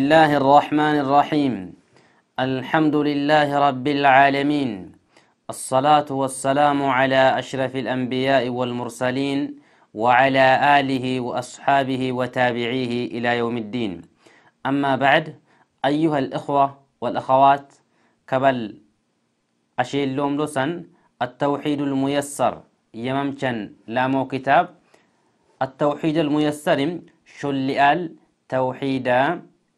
الله الرحمن الرحيم الحمد لله رب العالمين الصلاة والسلام على أشرف الأنبياء والمرسلين وعلى آله وأصحابه وتابعيه إلى يوم الدين أما بعد أيها الإخوة والأخوات كبل أشيل لوم لسن التوحيد الميسر يممشن لامو كتاب التوحيد الميسر شلئال توحيدا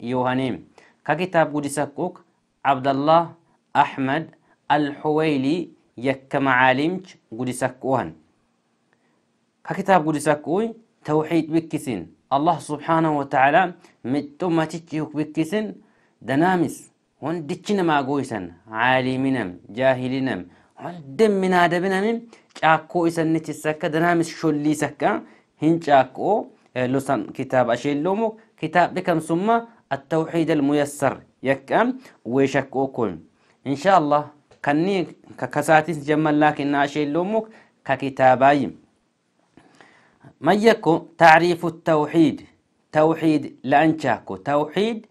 yohanee ka kitaab gudisa kuk abdallah ahmad alhuwayli yakka macaalimch gudisa kuhan ka kitaab gudisa kuy tawxiid bikkisin allah subxaanahu watacaala mixxo matichihuk bikkisin danaamis wandichi namaa gooysan caaliminam jaahilinam hundem minaadabinamim caakkoo isannitissakka danaamis sholliisakka hin caakkoo losan kitaab asheelloomuk kitaabdhe kamsumma ha ta'waxiidan muyyassar yakkamtu weeshaq ukun insha allah kanii kakasaatis jaman laakin naashee lumuk ka kitaabay! ma yakkoo taarifu ta'waxiid ta'waxiid la'aanchaaku ta'waxiid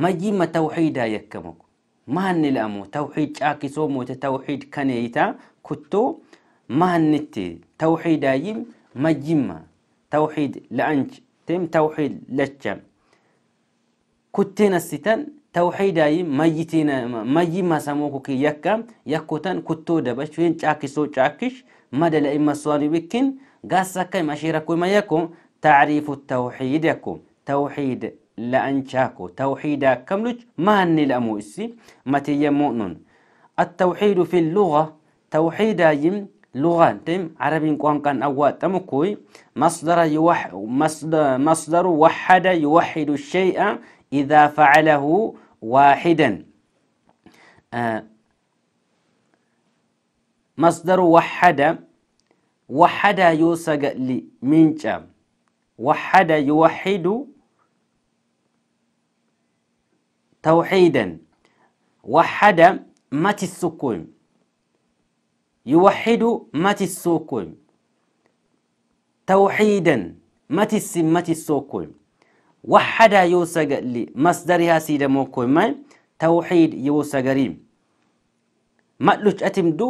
ma jimma ta'waxiiddaa yakkamu maaliniil ammoo ta'waxiid caakkii soo mootu ta'waxiid kan heeyyataa kutuu maalinti ta'waxiidayiin ma jimma ta'waxiid la'aanchamte ta'waxiid lachaa. كتينستن توحيداي ميتين مي ما سموك كي يكا يكوتن كتو دبشين شاكسو شاكش مدى إما سواني بكين قاسا كي مشيركو ما يكو تعريف التوحيد يكو توحيد لا أنشاكو توحيدا كملج ما هني الأموسي ماتي متي مؤمن التوحيد في اللغة توحيدا يم لغة تم عربي قوان كان أوات تمكوي مصدر يوح مصدر مصدر وحد يوحد الشيء إذا فعله واحدا آه، مصدر وحد وحد يوسق جام وحد يوحد توحيدا وحد مات السكون يوحد مات السكون توحيدا مات السمات السكون ወሐዳ የወሰገሊ መስደር ያሲ ደሞ ኮማይ ተውሒድ የወሰገሪ መሉች አትምዱ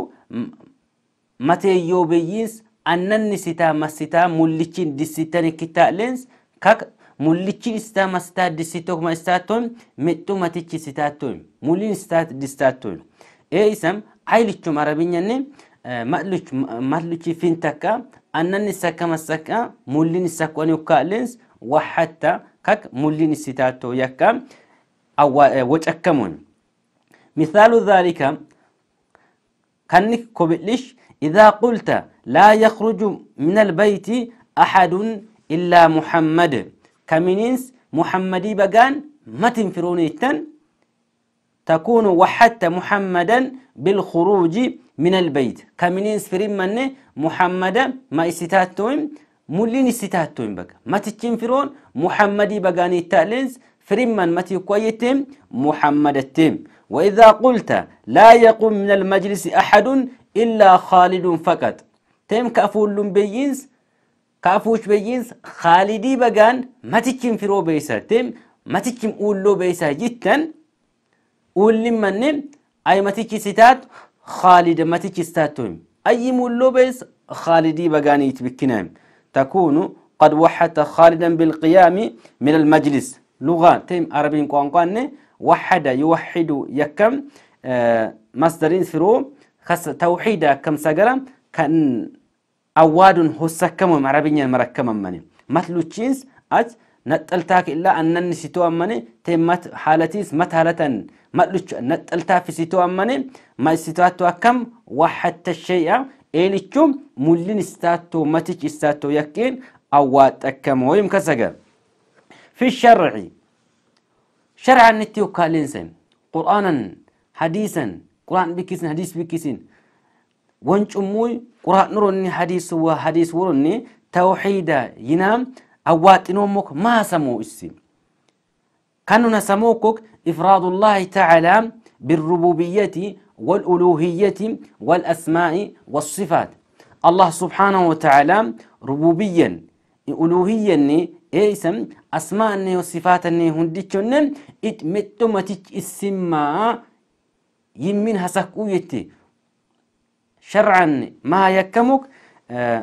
mateeyyoo biyyiis annanni sitaa masitaa mullichiin dissitan kitaalens kak mullichiin sitaa masitaa dissitoo kuma istaatoon mixxu matichi sitaatoon mullin sitaat distaatoon ee isam aylichum arabinyanne matluch matluchi fintakka annanni sakka masakka mullin sakkoni ukaalens waxatta كك مولين الستاتو يكا أو آه، وجأكمون مثال ذلك كنك كبلش إذا قلت لا يخرج من البيت أحد إلا محمد كمينينس محمدي بقان متن فرونيتن تكون وحدت محمدا بالخروج من البيت كمينينس فريمان محمدا ما استاتوين مولين استتاتوين بقى ما تتشين فرون محمدي بقاني التالنس فريمان ما تيكويتم محمد التيم وإذا قلت لا يقوم من المجلس أحد إلا خالد فقط تيم كأفول بيينز كأفوش بيينز خالدي بقان ما تتشين فرو بيسا تيم ما تتشين أولو بيسا جدا أولي منن أي ما تتشي ستات خالد ما تتشي ستاتوين أي مولو بيس خالدي بقاني يتبكنام تكون قد وحدت خالدا بالقيام من المجلس لغة تيم عربي قوانقان وحد يوحد يكم آه، مصدرين فرو خاصة توحيدا كم سجرا كان أواد هسكم عربيا مركما مني مثل تشينز أج نتلتاك إلا أنني أماني تيم تيمت حالتيس مت حالة متلوش نتلتا في سيتو أماني ما سيتواتو أكم وحدت الشيء إن إليكم ملين استاتو ماتيك استاتو يكين أوات أكامو يمكسك في الشرع شرع نتيو كالينسن قرآنا حديثا قرآن بكيسن حديث بكيسن وانش أموي قرآن نروني حديث وحديث وروني توحيدا ينام أوات نومك ما سمو اسم كانوا نسموكك إفراد الله تعالى بالربوبية والألوهية والأسماء والصفات الله سبحانه وتعالى ربوبيا ألوهيا إيسم أسماء وصفات هندتشن إتمتو إتمتمتك السماء يمين هسكويتي شرعا ما يكمك توحيدا آه،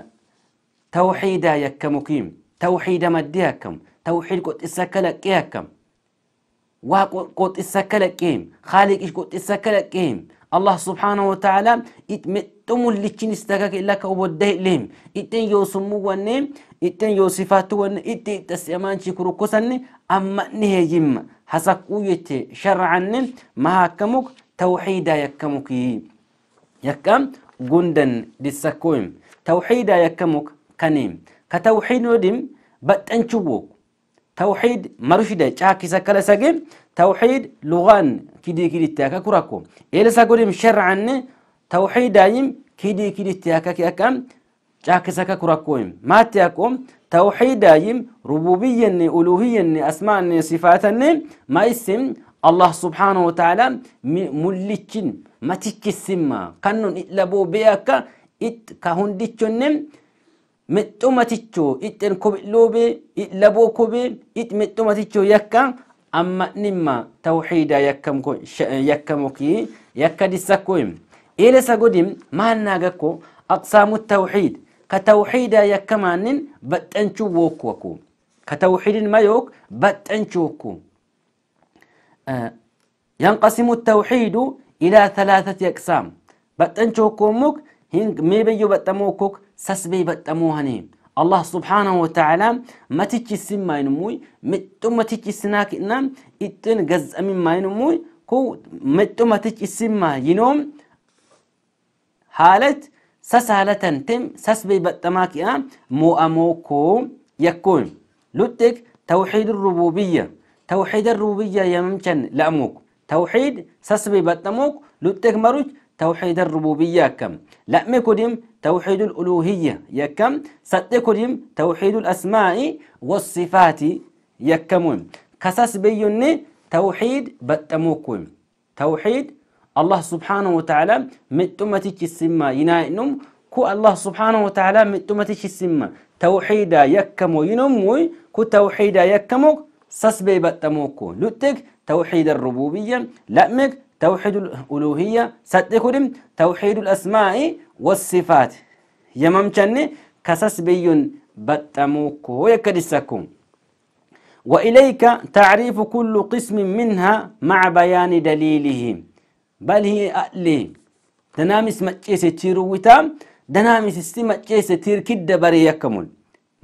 توحيد يكمكيم توحيد مديكم توحيد قد إسكلك يكم وقد إسكلك خالق قد إسكلك الله سبحانه وتعالى اتمتم اللتشين استكاك إلا كوبده لهم اتن يوسمو ونم اتن يوسفاتو ون اتن تسيمان شكرو كسن أما نهجم حسقو يتي شرعا ما كمك توحيدا يكمك يكم قندن دسكويم توحيدا يكمك كنيم كتوحيد ودم بتنشوك توحيد مرشدة شاكي سكالة سجن توحيد لغان كيدي كيدي تاكا كوراكو إلا سجن شرعا توحيد دايم كيدي كيدي تاكا كأكم شاكي سكا كوراكوين ما تاكم توحيد دايم ربوبيا ألوهيا أسماء صفات ما اسم الله سبحانه وتعالى مليكين ما تكسم كانون إلا بو بيكا إت كهون كهندتشن mixxumatichoo ixxen kobilluube laboo kobee ix mixxumatichoo yakka amma dhimma tawxiida yakkamokii yakka dissakkoim eelesa godin maannaagakko aqsaamu tawxiid ka tawxiida yakkamaanin baxxanchu wookkuwakku ka tawxiidin mayook baxxanchuwakku yanqasimu tawxiidu ilaa thalaathati aqsaam baxxanchookkoommok meebeyyoo baxxamookok سسبي بتموهني الله سبحانه وتعالى ما تيجي سن ما ينموي متو ما تيجي سناك إنام إتن جزء من ما ينموي كو متو ما تيجي سن ما ينوم حالت حالة سسالة تم سسبي بتماك إنام مؤموكو يكون لتك توحيد الربوبية توحيد الربوبية يمكن لأموك توحيد سسبي بتموك لتك مروج توحيد الربوبية كم لأمي كديم توحيد الألوهية يكم ستكريم توحيد الأسماء والصفات يكمون كساس بيوني توحيد بتموكم توحيد الله سبحانه وتعالى متمتك السما ينائنم كو الله سبحانه وتعالى متمتك السما توحيدا يكمو ينمو كو توحيدا يكمو ساس بي بتموكو لتك توحيد الربوبية لأمك توحيد الألوهية ستكريم توحيد الأسماء والصفات يممشني كسس بيون بتموك ويكدسكم وإليك تعريف كل قسم منها مع بيان دليله بل هي ألي دنامس تيرو تيروتا دنامس استمع جيسة تيركد بري يكمل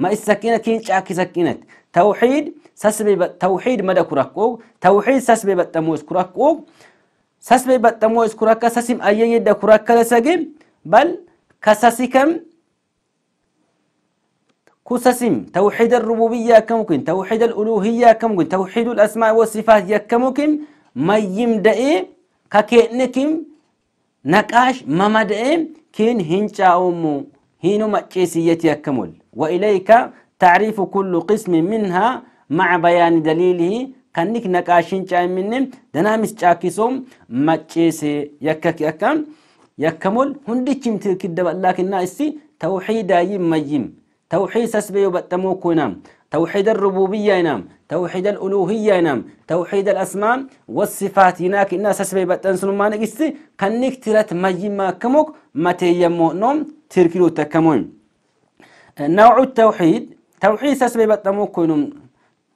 ما السكينة كين شاكي سكينة توحيد سسبي توحيد مدى كركو توحيد سسبي بتموز كركو سسبي بتموز كركا سسم أيه يد كركا لسجم بل كسسكم كساسيم توحيد الربوبية كمكن توحيد الألوهية كمكن توحيد الأسماء والصفات يكمكن ما يمدئ ككينكم نقاش ما مدئ كين أمو هينو مكيسية يكمل وإليك تعريف كل قسم منها مع بيان دليله كنك نقاشين جاي منهم دنامس ما مكيسي يكك يكم يكمل هندكم تكدب لكن ناسي توحيد مجيم توحيد سسبي وبتمو توحيد الربوبية ينام توحيد الألوهية ينام توحيد الأسماء والصفات هناك الناس سسبي بتنسون ما نقصي كنك مجيم ما كموك ما يمو نوم تركلو تكمل نوع التوحيد توحيد سسبي بتمو كونام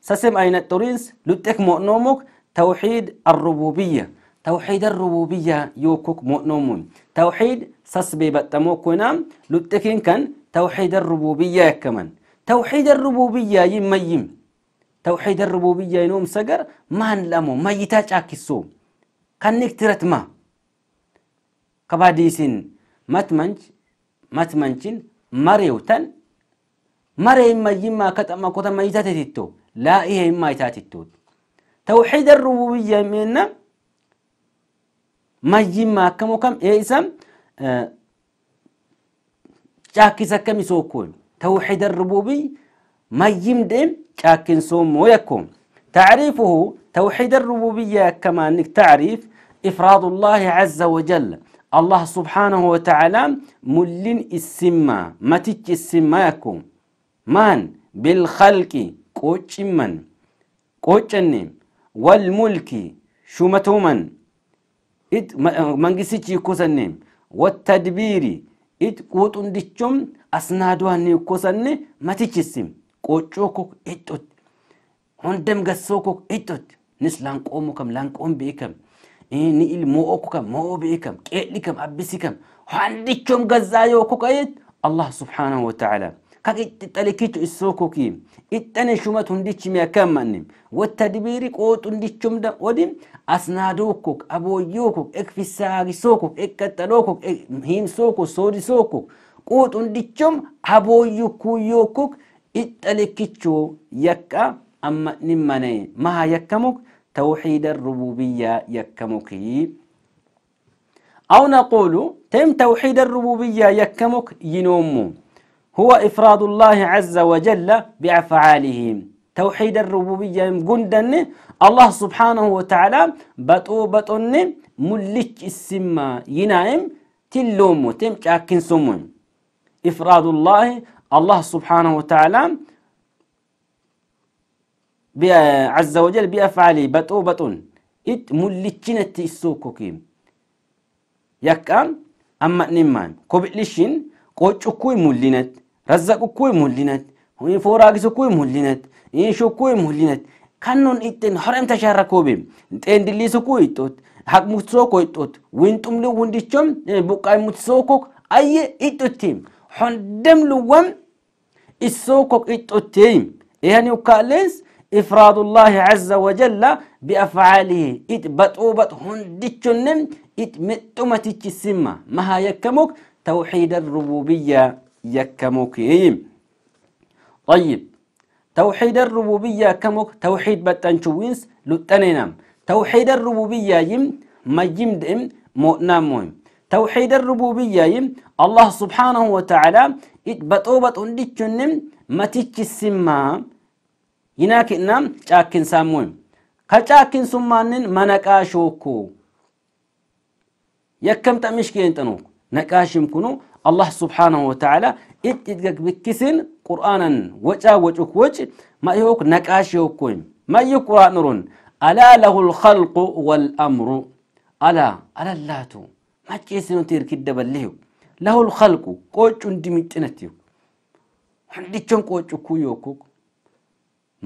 سسم أين التورينس لتك مؤنومك توحيد الربوبية توحيد الربوبية يوكوك مؤنومون توحيد سسبي بتموكونا لتكين كان توحيد الربوبية كمان توحيد الربوبية يميم توحيد الربوبية ينوم سجر ما نلامو ما يتاج أكسو كان نكترت ما كباديسين ماتمنج ماتمنجين مريوتن مري يميم ما كتما كتما يتاتي لا إيه ما يتاتي توحيد الربوبية منا majjimma akkam okam eeisam caakkis akkami sookkoon tawxiid arrubuubii majjim deem caakkin soommoo yakkoon تعريفه توحيد الربوبية كما تعريف إفراد الله عز وجل الله سبحانه وتعالى ملين السما ما تيجي السما يكون من بالخلق كوتش من قوش والملك شو mangisichi kusanne wattadbiiri it quuxundichum asnaaduwanni kusanne matichisim qoccoo kok ixxot hondam gassoo kok ixxot nis lanqoomu kam lanqoon beekam ni il mo'oo kam mo'oo beekam qeedhi kam abbisi kam handichom gazzaa yoo kokayet allah subhaanahu wataala kak ixxalekichu issokoki ixxane shumat hundichi miya kammanni wattadbiiri qooxu ndichumda wodin asnaadokok abooyyokok ekfisaagisokok ekkaxxalokok himsokok soodisokok qooxu ndichum aboyyukkuyyokok ixxalekichu yakka amma'nin mane maha yakkamuk توحيد الربوبية يكمكي أو نقول تم توحيد الربوبية يكمك yinoommo هو إفراد الله عز وجل بأفعالهم توحيد الربوبية مقندن الله سبحانه وتعالى بطو بطن ملك السما ينائم تلومو تم كاكين سمون إفراد الله الله سبحانه وتعالى عز وجل بأفعاله بطو بطن إت ملكنا تيسوكوكيم يكام أما نمان كوبئلشين قوش أكوي رزق كوي مولينت هون فوراجس كوي مولينت إن شو كوي مولينت كانون إتن حرم تشاركوبيم إتن دليس كوي توت حق متسوكو وين وينتم لو ونديشم إيه، بقاي متسوكوك أي إتوتيم حندم لوم السوكوك إتوتيم يعني إيه، وكالنس إفراد الله عز وجل بأفعاله إتبتوبت هنديشنم إتمتمتك السمة ما هيكمك توحيد الربوبية يكموكيم طيب توحيد الربوبية كموك توحيد بتنشوينس لتنينام توحيد الربوبية يم ما مؤنام مهم توحيد الربوبية يم الله سبحانه وتعالى إتبتوبت أندتشنم ما السماء يناك إنام تاكن ساموهم كتاكن سمانن ما نكاشوكو يكم تأمشكين تنوك نكاشم كنو الله سبحانه وتعالى اتجك بكسن قرآنا وجا وجك وج ما يوك نكاش يوكوين ما يقرأ نرون ألا له الخلق والأمر ألا ألا اللاتو ما تجيسنو تير كدب الليو له الخلق قوش اندمتنتيو حنديشن قوش كويوكوك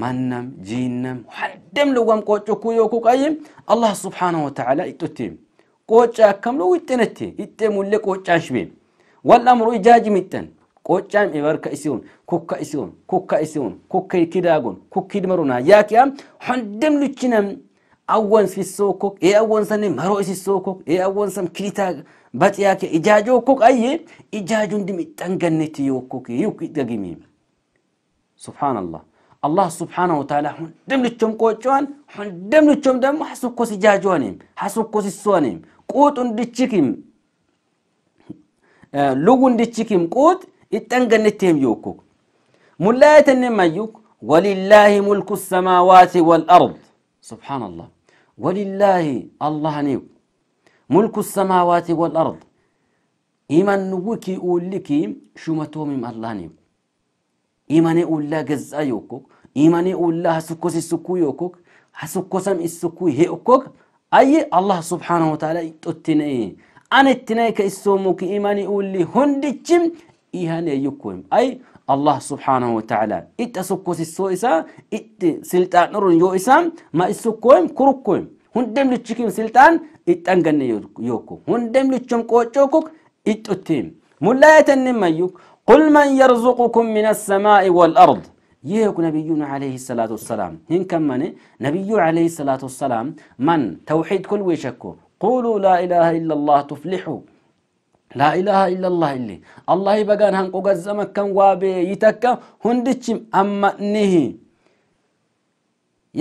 مانم جينم حدم لوام قوش كويوكوك أيم الله سبحانه وتعالى اتتيم قوش أكملو اتنتي اتمو اللي قوش أشبيم والأمر إجاج متن قوچام إبرك إسيون كوكا إسيون كوكا إسيون كوكا كداغون كوكا دمرونا ياكيام حندم لچنم أول في السوكوك إيه أول سنم هرو إسي السوكوك إيه أول سم كريتا بات ياكي إجاجو كوك أي إجاجون دم إتنغنتي يوكوك يوك إتغمي سبحان الله الله سبحانه وتعالى حندم لچم قوچوان حندم لچم دم حسوكو سجاجوانيم حسوكو سسوانيم قوت اندچكيم دي تشيكيم قوت اتنغن التيم يوكوك ملاية يوك ولله ملك السماوات والأرض سبحان الله ولله الله نيو ملك السماوات والأرض إيمان نوكي وكي أولكي شمتومم الله نيو إيمان لا جزا يوكوك إيمان لا هسكوس السكو يوكوك هسكوسم السكو هيوكوك أي الله سبحانه وتعالى تتنئي أنا تنايك السومك إيماني أولي هندجم إيهاني يكوهم أي الله سبحانه وتعالى سيسو إسا إت سلطان يو إسا ما إسوكوهم كروكوهم هندم لتشكيم سلطان إتنغن يوكو هندم لتشم كوچوكوك أتيم ملاية يوك قل من يرزقكم من السماء والأرض يهك نبينا عليه الصلاة والسلام هن كمان نبي عليه الصلاة والسلام من توحيد كل ويشكو قولوا لا إله إلا الله تفلحوا لا إله إلا الله اللي الله بقان هنقو قزمك كان وابي يتكا هندتشم أما نهي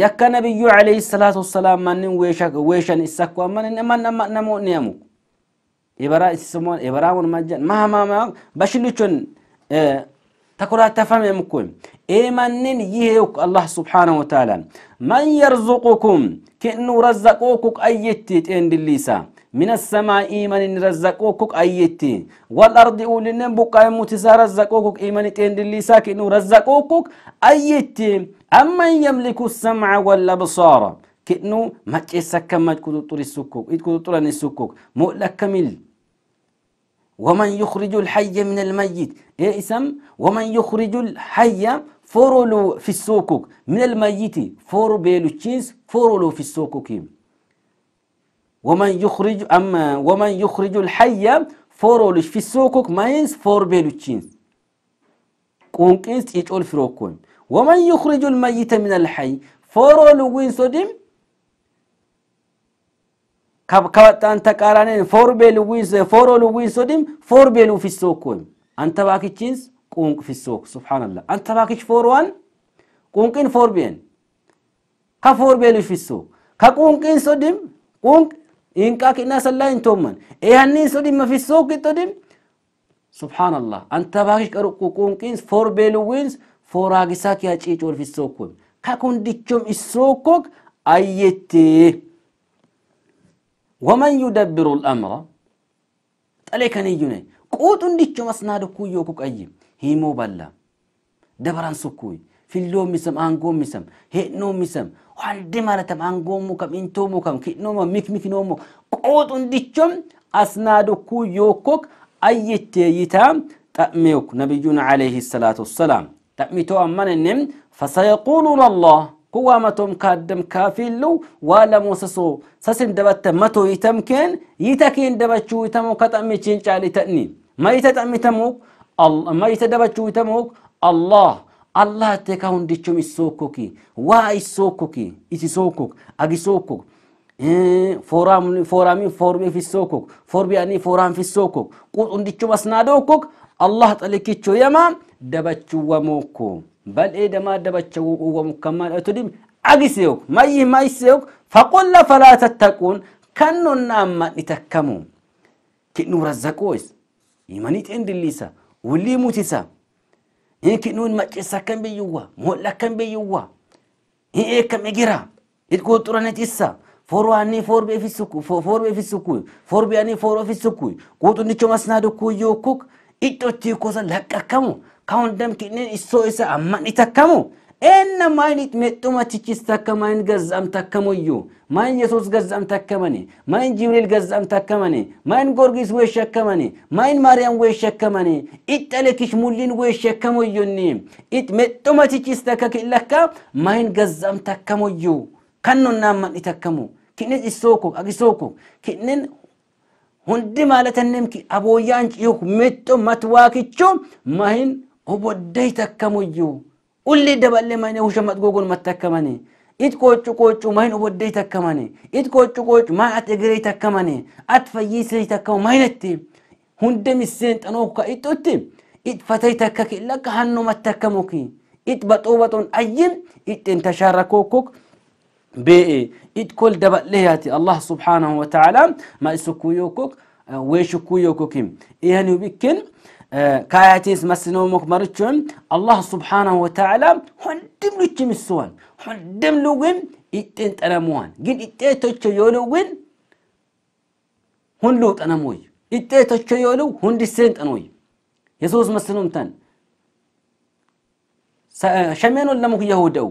يكا نبي عليه الصلاة والسلام من ويشك ويشن السكوى من من من نمو نيمو إبراء السمون إبراء مجان ما ما ما بشلتشن آه، تكرا تفهم يمكوين إيمانين يهيوك الله سبحانه وتعالى من يرزقكم كأنه رزقوكك أيتي عند الليسا من السماء إيمان رزقوكك أيتي والأرض أولي نبقى متسا رزقوكك إيمان تين الليسا كأنه رزقوكك أيتي أما يملك السمع والأبصار كأنه ما تسكى ما تكتو طول السكوك تكتو طول السكوك مؤلك كمل ومن يخرج الحي من الميت إيه اسم ومن يخرج الحي فورولو في السوكوك من الميت فور بيلو تشيز فورولو في السوكوك ومن يخرج أما ومن يخرج الحي فورولو في السوكوك مايز فور بيلو تشيز قونقيس تيجول فروكون ومن يخرج الميت من الحي فورولو وين سوديم أنت كارانين فور بيلو وين فورولو وين سوديم فور بيلو في السوكوك أنت باكي تشيز كونك في السوق سبحان الله أنت باكش فور وان قونقين فور بين كفور بين في السوق كقونقين سودم قونق إنك إنا سلا إنتومن إيه هني سودم ما في السوق تودم سبحان الله أنت باكش قونقين فور بيلوينز فور أجساك يا شيء في السوق ككون ديكم السوق أيتي ومن يدبر الأمر عليك نيجوني قوت ديكم أسنادك يوكك أيم هيمو بلا دبران سكوي في اللوم مسم أنقوم مسم هئنو مسم وعند مرتم أنقوم كم إنتوم كم كنوم ميك ميك نوم قوت انديتشم أسنادكو يوكوك أيت يتام تأميوك نبينا عليه الصلاة والسلام تأميتو أمان النم فسيقولون الله قوامتهم كادم كافيلو ولا موسسو سسن دبت متو يتمكن يتكين دبتشو يتمو كتأمي تشين تأني ما يتتأمي تموك mayita dabachuu itamuuk allah allah teka hundichum issookkoki waa issookkoki isi sookkok agi sookkok fooraamin foorbeef issookok foorbe'anii fooraanf issookok hundichum asnaadookok allah xalikicho yama dabachuu wamookko bal'ee damaa dabacha uwwamukkammaa tudim agiseok mayyih maiseok faqulla falaa tattaquun kannonnaan madhi takkamu kidnu razzaquus imanii xeen dillisa wulii mutisa hin kidhuun maccisa kan biyyuwwa molla kan biyyuwwa hin eekame gira itquu xuranitissa forwaani forbe efisuku forbe efisuku forbe ani forbe efisuku quxunicho itti yookuk iccoti kosa laqqakamu kawon dam kidneen issoo isa amman itakkamu ኤነ ማይኒት ሜጡመ ቲቺስ ተከማይን ገዛም ተከሙዩ ማይን ኢየሱስ ገዛም ተከመኔ ማይን ጅብሪል ገዛም ተከመኔ ማይን ጎርጊስ ወይ ሸከመኔ ማይን ማርያም ወይ ሸከመኔ ኢጠለኪሽ ሙሊን ወይ ሸከሙዩኒ ኢት ሜጡመ ቲቺስ ተከክ ለካ ማይን ገዛም ተከሙዩ ከኑና ማን ተከሙ ኪንን ኢሶኩ አግሶኩ ኪንን ሁንዲ ማለተንም አቦያን ጭዩክ ሜጡ መትዋክቹ ማይን ኦቦደይ ተከሙዩ ulli daballe mayne ushamat gogon mattakkamane it qochu qochu mayn uboddey takkamane it qochu qochu ma at egrey takkamane at fayyisey takkam maynetti hunde misseen xanokka ittutti it fatay takkaki lakka hanno mattakamuki it baxo baxon ayyin it intasharakokok be'e it kol daballe yaati allah subhanahu wa ta'ala ma isukuyyokok weeshukuyyokok ihani bikken ከአያቴስ መስነው መክመርችን አላህ ስብሓናሁ ወተዓላ ሆንድምሉች ምስዋን ሆንድምሉ ግን ይጤን ጠነሙዋን ግን ይጤቶች የሉ ግን ሁሉ ጠነሞይ ይጤቶች የሉ ሁንድሴን ጠኖይ የሶስት መስኖምተን ሸሜኑን ለሙክ የሁደው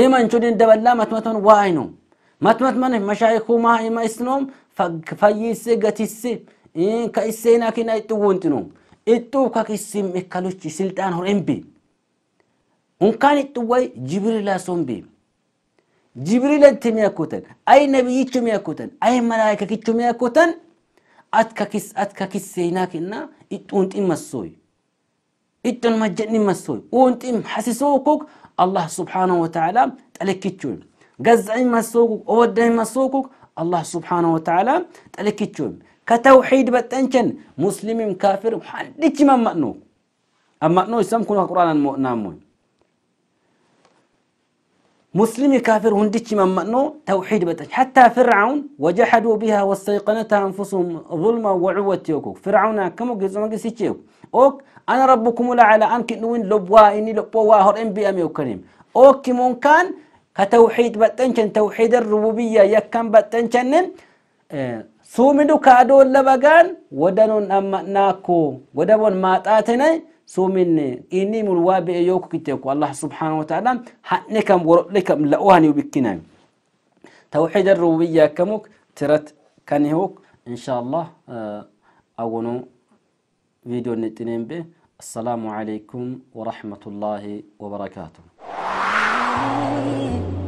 ኢመንቹን እንደበላ መትመቶን ዋይ ነው መትመት መን መሻይኩ ማ ኢማ ኢስኖም ፈይሴ ገቲሴ ከእሴና ኪና እጡብ ወንጥኑ እጡብ ከክስም መከሎች ስልጣን ሆረንቢ እንካን እጡዋይ ጅብሪል ላሶምቢ ጅብሪለት ሚያኮተን አይ ነቢይቹ ሚያኮተን አይ መላይከኪቹ ሚያኮተን አትከኪስ አትከኪስ ሴናኪና እጡንጢ መሶይ እጡን መጀኒ መሶይ ኡንጢም ሐሲሶኩክ አላህ ስብሓነሁ ወተዓላ ጠለኪቹን ገዛኝ መሶኩክ ኦወዳኝ መሶኩክ አላህ ስብሓነሁ ወተዓላ ጠለኪቹን كتوحيد بتنشن مسلم كافر حدش ما مأنو أما مأنو يسمى كنا قرآن نامون مسلم كافر هندش ما مأنو توحيد بتنشن حتى فرعون وجحدوا بها واستيقنتها أنفسهم ظلما وعوة يوكو فرعون كم جزء ما جسيتيو أوك أنا ربكم لا على أنك نوين لبوا إني لبوا واهر إن بي أمي وكريم أوك ممكن كتوحيد بتنشن توحيد الربوبية يكن بتنشن آه، suuminu kaadoon labagaan wadanon amma naakko wadabon maaxaatene suumin inni mulwaa be'e yooku kitteeku allah subhaana wataala hanne kam worodhe kam la'oo haniu bikkinaami tawxiida rububiyya akkamuk tirat kanihuk insha allah awonu video nixineen be السلام عليكم ورحمة الله وبركاته